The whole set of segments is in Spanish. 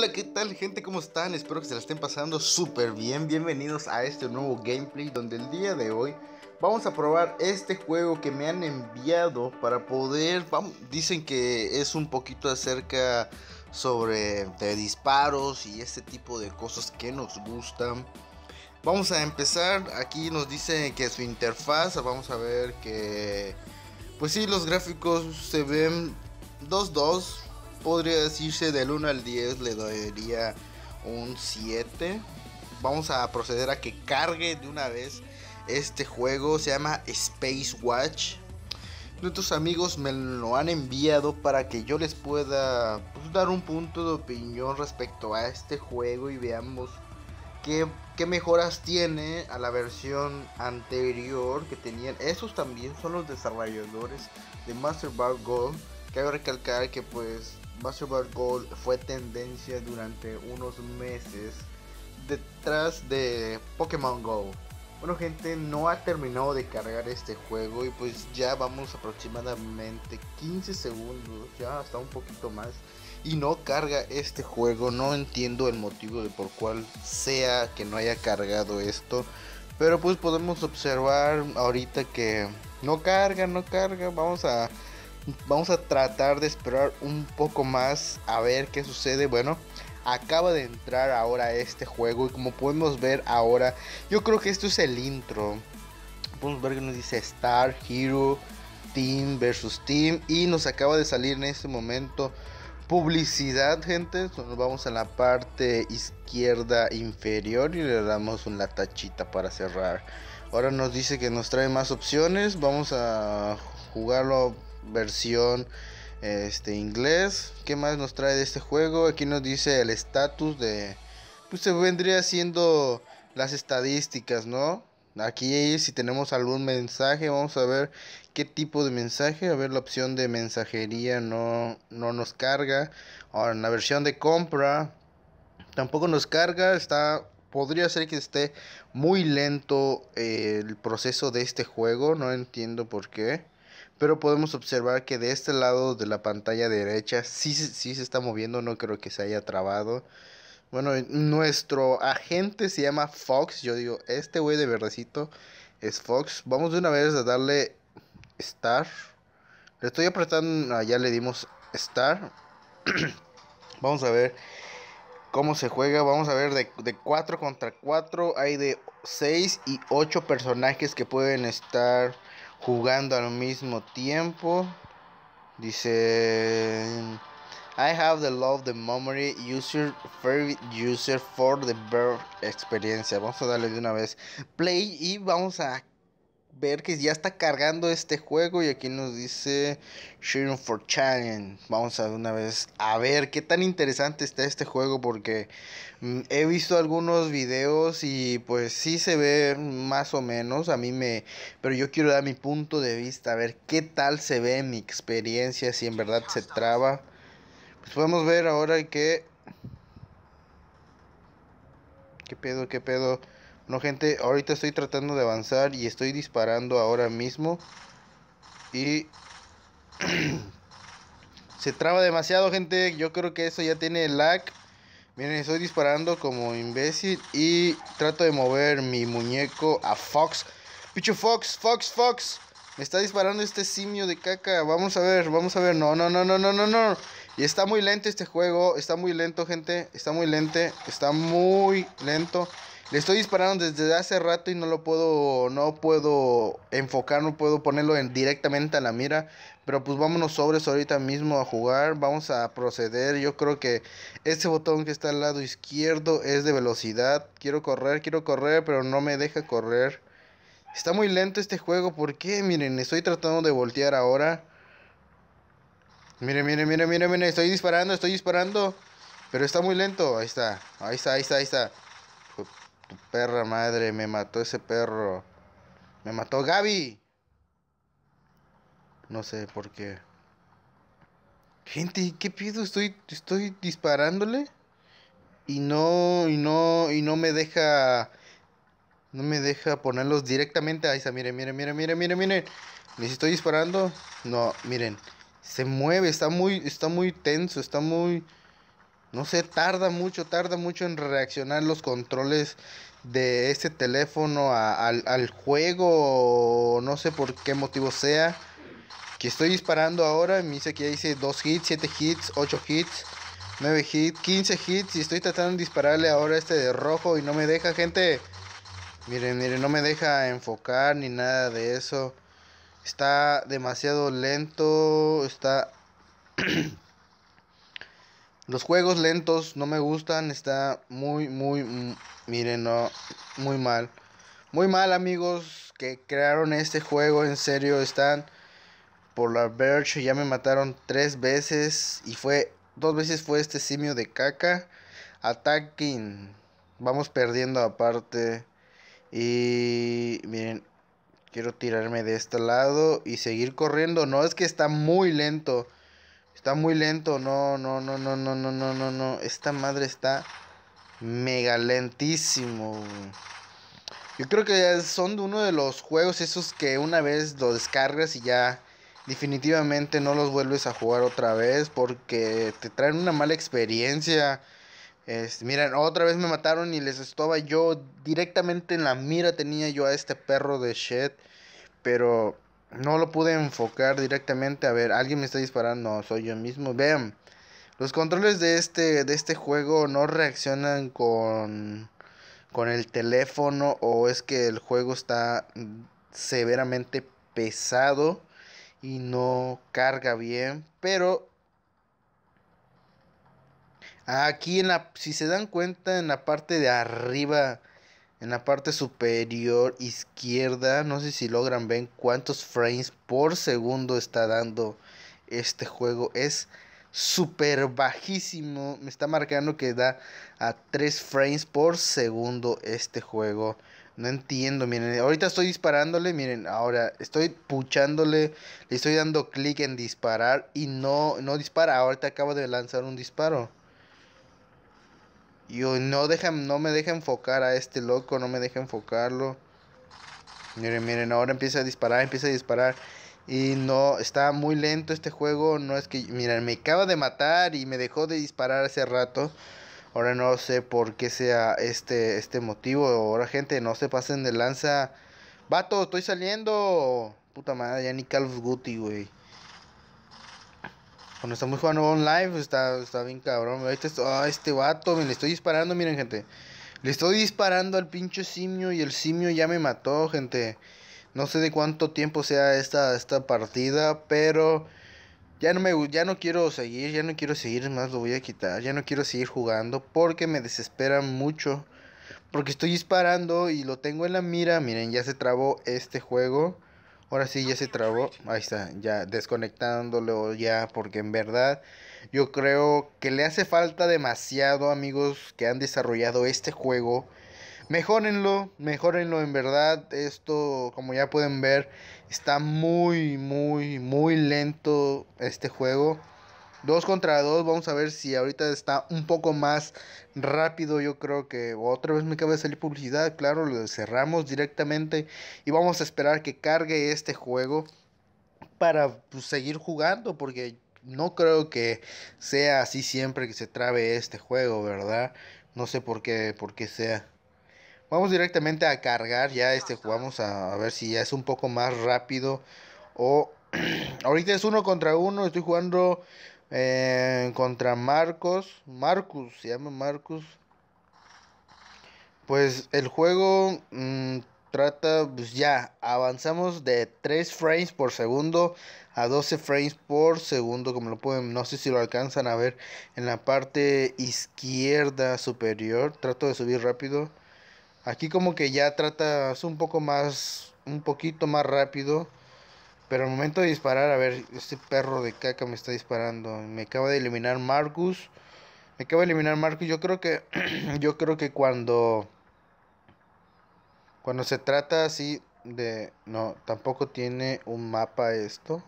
Hola, ¿qué tal gente? ¿Cómo están? Espero que se la estén pasando súper bien. Bienvenidos a este nuevo gameplay donde el día de hoy vamos a probar este juego que me han enviado para poder... dicen que es un poquito acerca sobre disparos y este tipo de cosas que nos gustan. Vamos a empezar. Aquí nos dice que su interfaz, vamos a ver que... Pues sí, los gráficos se ven 2-2 podría decirse del 1 al 10 le daría un 7. Vamos a proceder a que cargue de una vez este juego. Se llama Space Watch. Nuestros amigos me lo han enviado para que yo les pueda pues, dar un punto de opinión respecto a este juego y veamos qué, mejoras tiene a la versión anterior que tenían. Esos también son los desarrolladores de Master Ball Gold. Cabe recalcar que pues Basketball Gold fue tendencia durante unos meses detrás de Pokémon Go. Bueno gente, no ha terminado de cargar este juego y pues ya vamos aproximadamente 15 segundos, ya hasta un poquito más. Y no carga este juego, no entiendo el motivo de por cuál sea que no haya cargado esto. Pero pues podemos observar ahorita que no carga, no carga, vamos a Vamos a tratar de esperar un poco más a ver qué sucede. Bueno, acaba de entrar ahora este juego y como podemos ver ahora, yo creo que esto es el intro. Podemos ver que nos dice Star Hero Team versus Team y nos acaba de salir en este momento publicidad, gente. Nos vamos a la parte izquierda inferior y le damos una tachita para cerrar. Ahora nos dice que nos trae más opciones. Vamos a jugarlo versión este, inglés. ¿Qué más nos trae de este juego? Aquí nos dice el estatus de... Pues se vendría siendo las estadísticas, ¿no? Aquí si tenemos algún mensaje, vamos a ver qué tipo de mensaje. A ver, la opción de mensajería no, no nos carga. Ahora, en la versión de compra tampoco nos carga. Está, podría ser que esté muy lento eh, el proceso de este juego. No entiendo por qué pero podemos observar que de este lado de la pantalla derecha sí, sí se está moviendo, no creo que se haya trabado. Bueno, nuestro agente se llama Fox, yo digo, este güey de verdecito es Fox. Vamos de una vez a darle Star. Le estoy apretando, ah, ya le dimos Star. Vamos a ver cómo se juega. Vamos a ver de, de 4 contra 4. Hay de 6 y 8 personajes que pueden estar jugando al mismo tiempo. Dice, I have the love, the memory, user, favorite user for the bird experience. Vamos a darle de una vez play y vamos a ver que ya está cargando este juego y aquí nos dice Shooting for Challenge. Vamos a una vez a ver qué tan interesante está este juego porque mm, he visto algunos videos y pues sí se ve más o menos a mí me pero yo quiero dar mi punto de vista a ver qué tal se ve en mi experiencia si en verdad se traba. Pues podemos ver ahora que qué pedo, qué pedo. No, gente, ahorita estoy tratando de avanzar y estoy disparando ahora mismo. Y... se traba demasiado, gente. Yo creo que eso ya tiene lag. Miren, estoy disparando como imbécil y trato de mover mi muñeco a Fox. Picho Fox, Fox, Fox. Me está disparando este simio de caca. Vamos a ver, vamos a ver. No, no, no, no, no, no, no. Y está muy lento este juego. Está muy lento, gente. Está muy lento. Está muy lento. Le estoy disparando desde hace rato y no lo puedo, no puedo enfocar, no puedo ponerlo directamente a la mira. Pero pues vámonos sobres ahorita mismo a jugar, vamos a proceder. Yo creo que este botón que está al lado izquierdo es de velocidad. Quiero correr, quiero correr, pero no me deja correr. Está muy lento este juego, ¿por qué? Miren, estoy tratando de voltear ahora. Miren, miren, miren, miren, miren, estoy disparando, estoy disparando. Pero está muy lento, ahí está, ahí está, ahí está, ahí está tu perra madre, me mató ese perro. Me mató Gaby. No sé por qué. Gente, ¿qué pido? Estoy, estoy disparándole y no, y no, y no me deja, no me deja ponerlos directamente. Ahí está, miren, miren, miren, miren, miren, miren. Les estoy disparando. No, miren, se mueve, está muy, está muy tenso, está muy, no sé, tarda mucho, tarda mucho en reaccionar los controles de este teléfono al, al juego, no sé por qué motivo sea. Que estoy disparando ahora, me dice que ya hice 2 hits, 7 hits, 8 hits, 9 hits, 15 hits y estoy tratando de dispararle ahora este de rojo y no me deja, gente. Miren, miren, no me deja enfocar ni nada de eso. Está demasiado lento, está... Los juegos lentos no me gustan, está muy, muy, mm, miren, no, muy mal. Muy mal amigos que crearon este juego, en serio, están por la Verge, ya me mataron tres veces y fue, dos veces fue este simio de caca. Attacking, vamos perdiendo aparte y miren, quiero tirarme de este lado y seguir corriendo, no es que está muy lento. Está muy lento, no, no, no, no, no, no, no, no, no. Esta madre está mega lentísimo. Yo creo que son uno de los juegos esos que una vez lo descargas y ya definitivamente no los vuelves a jugar otra vez porque te traen una mala experiencia. Este, miren, otra vez me mataron y les estaba yo directamente en la mira tenía yo a este perro de shit, pero no lo pude enfocar directamente. A ver, alguien me está disparando. soy yo mismo. Vean. Los controles de este, de este juego no reaccionan con, con el teléfono o es que el juego está severamente pesado y no carga bien. Pero aquí en la, si se dan cuenta en la parte de arriba en la parte superior izquierda, no sé si logran ver cuántos frames por segundo está dando este juego. Es súper bajísimo. Me está marcando que da a 3 frames por segundo este juego. No entiendo, miren. Ahorita estoy disparándole, miren. Ahora estoy puchándole. Le estoy dando clic en disparar y no, no dispara. Ahorita acabo de lanzar un disparo. Y no, deja, no me deja enfocar a este loco, no me deja enfocarlo. Miren, miren, ahora empieza a disparar, empieza a disparar. Y no, está muy lento este juego. No es que, miren, me acaba de matar y me dejó de disparar hace rato. Ahora no sé por qué sea este, este motivo. Ahora, gente, no se pasen de lanza. Vato, estoy saliendo. Puta madre, ya ni Call Guti güey. Cuando estamos jugando online, pues, está, está bien cabrón. este, este vato, me le estoy disparando, miren, gente. Le estoy disparando al pinche simio y el simio ya me mató, gente. No sé de cuánto tiempo sea esta, esta partida, pero ya no, me, ya no quiero seguir, ya no quiero seguir, más lo voy a quitar. Ya no quiero seguir jugando porque me desespera mucho. Porque estoy disparando y lo tengo en la mira. Miren, ya se trabó este juego. Ahora sí, ya se trabó. Ahí está, ya desconectándolo ya, porque en verdad yo creo que le hace falta demasiado, amigos, que han desarrollado este juego. Mejórenlo, mejorenlo, en verdad. Esto, como ya pueden ver, está muy, muy, muy lento este juego. Dos contra dos, vamos a ver si ahorita está un poco más rápido. Yo creo que otra vez me acaba de salir publicidad, claro, lo cerramos directamente y vamos a esperar que cargue este juego para pues, seguir jugando porque no creo que sea así siempre que se trabe este juego, ¿verdad? No sé por qué, por qué sea. Vamos directamente a cargar ya este juego. a, a ver si ya es un poco más rápido o ahorita es uno contra uno, estoy jugando contra Marcos, Marcus, se llama Marcus. Pues el juego mm, trata, pues ya, avanzamos de 3 frames por segundo a 12 frames por segundo, como lo pueden, no sé si lo alcanzan a ver en la parte izquierda superior, trato de subir rápido. Aquí como que ya tratas un poco más, un poquito más rápido pero al momento de disparar, a ver, este perro de caca me está disparando. Me acaba de eliminar Marcus. Me acaba de eliminar Marcus. Yo creo que. yo creo que cuando. Cuando se trata así de. No, tampoco tiene un mapa esto.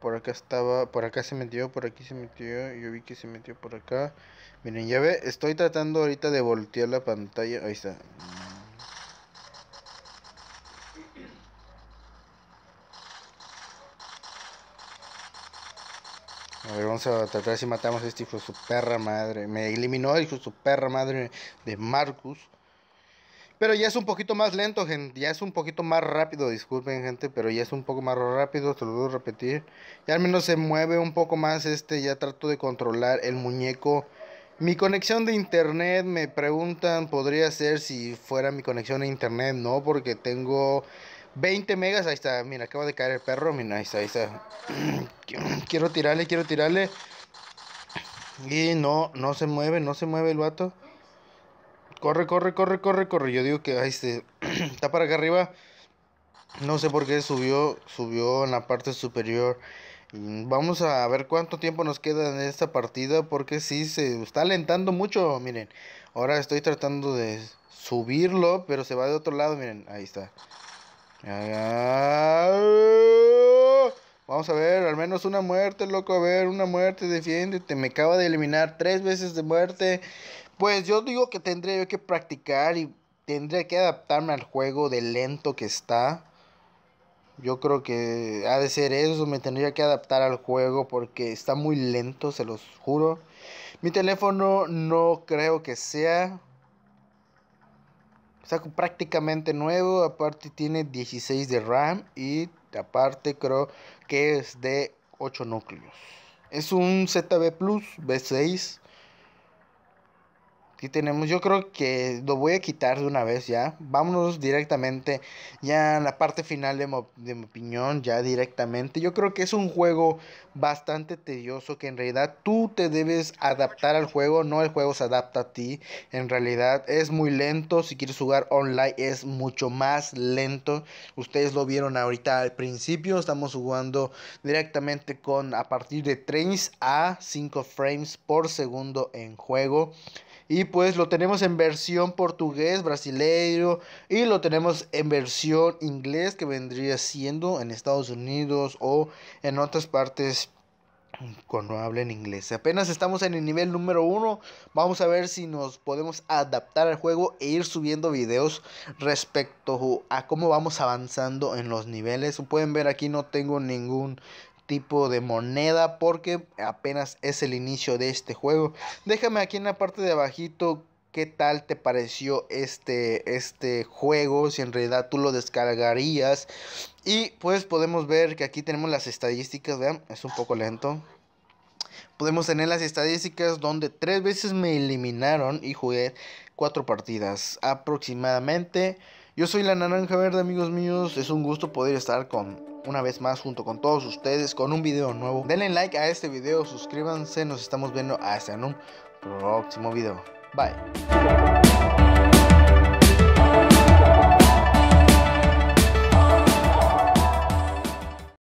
Por acá estaba. Por acá se metió. Por aquí se metió. Yo vi que se metió por acá. Miren, ya ve. Estoy tratando ahorita de voltear la pantalla. Ahí está. A ver, vamos a tratar si matamos a este hijo su perra madre. Me eliminó el hijo su perra madre de Marcus. Pero ya es un poquito más lento, gente. Ya es un poquito más rápido, disculpen, gente. Pero ya es un poco más rápido, se lo debo repetir. Ya al menos se mueve un poco más este. Ya trato de controlar el muñeco. Mi conexión de internet, me preguntan, podría ser si fuera mi conexión a internet. No, porque tengo 20 megas, ahí está, mira, acaba de caer el perro, mira, ahí está, ahí está. Quiero tirarle, quiero tirarle. Y no, no se mueve, no se mueve el vato. Corre, corre, corre, corre, corre. Yo digo que ahí se, este, está para acá arriba. No sé por qué subió, subió en la parte superior. Vamos a ver cuánto tiempo nos queda en esta partida porque sí se está alentando mucho, miren. Ahora estoy tratando de subirlo, pero se va de otro lado, miren, ahí está. Vamos a ver, al menos una muerte, loco. A ver, una muerte, defiéndete. Me acaba de eliminar tres veces de muerte. Pues yo digo que yo que practicar y tendría que adaptarme al juego de lento que está. Yo creo que ha de ser eso, me tendría que adaptar al juego porque está muy lento, se los juro. Mi teléfono no creo que sea está prácticamente nuevo, aparte tiene 16 de RAM y aparte creo que es de 8 núcleos. Es un ZB Plus b 6 tenemos, yo creo que lo voy a quitar de una vez ya. Vámonos directamente ya en la parte final de, de mi opinión, ya directamente. Yo creo que es un juego bastante tedioso que en realidad tú te debes adaptar al juego, no el juego se adapta a ti. En realidad es muy lento, si quieres jugar online es mucho más lento. Ustedes lo vieron ahorita al principio, estamos jugando directamente con a partir de 3 a 5 frames por segundo en juego. Y pues lo tenemos en versión portugués, brasileño y lo tenemos en versión inglés que vendría siendo en Estados Unidos o en otras partes cuando hablen inglés. Apenas estamos en el nivel número uno. Vamos a ver si nos podemos adaptar al juego e ir subiendo videos respecto a cómo vamos avanzando en los niveles. Pueden ver aquí no tengo ningún tipo de moneda porque apenas es el inicio de este juego. Déjame aquí en la parte de abajito qué tal te pareció este, este juego, si en realidad tú lo descargarías. Y pues podemos ver que aquí tenemos las estadísticas, vean, es un poco lento. Podemos tener las estadísticas donde tres veces me eliminaron y jugué cuatro partidas aproximadamente. Yo soy la Naranja Verde, amigos míos. Es un gusto poder estar con una vez más junto con todos ustedes con un video nuevo. Denle like a este video, suscríbanse, nos estamos viendo hasta en un próximo video. Bye.